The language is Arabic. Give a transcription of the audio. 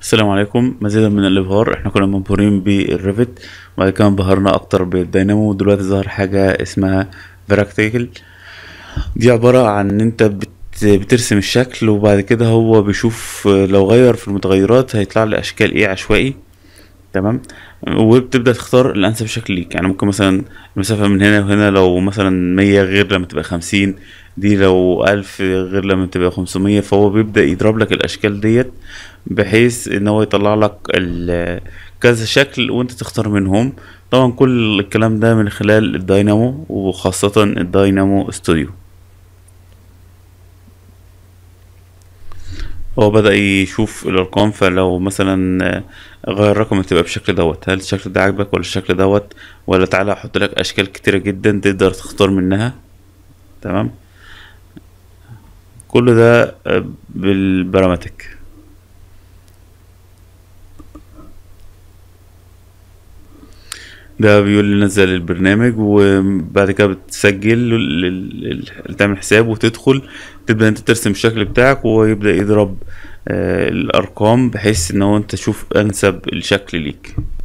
السلام عليكم مزيدا من الابهار احنا كنا مبهورين بالريفت وبعد كده انبهرنا اكتر بالدينامو ودلوقتي ظهر حاجه اسمها براكتيكل دي عباره عن ان انت بترسم الشكل وبعد كده هو بيشوف لو غير في المتغيرات هيطلع لي اشكال ايه عشوائي تمام وبتبدا تختار الانسب شكل ليك يعني ممكن مثلا المسافه من هنا وهنا لو مثلا مية غير لما تبقى خمسين دي لو ألف غير لما تبقى خمسمية فهو بيبدأ يضرب لك الأشكال ديت بحيث إن هو يطلع لك كذا شكل وأنت تختار منهم طبعا كل الكلام ده من خلال الداينامو وخاصة الداينامو استوديو هو بدأ يشوف الأرقام فلو مثلا غير رقم تبقى بالشكل دوت هل الشكل ده عاجبك ولا الشكل دوت ولا تعالى أحط لك أشكال كتيرة جدا تقدر تختار منها تمام كل ده آه، بالبراماتيك ده بيقول نزل البرنامج وبعد كده بتسجل تعمل حساب وتدخل تبدا انت ترسم الشكل بتاعك ويبدا يضرب آه، الارقام بحيث ان هو انت تشوف انسب الشكل ليك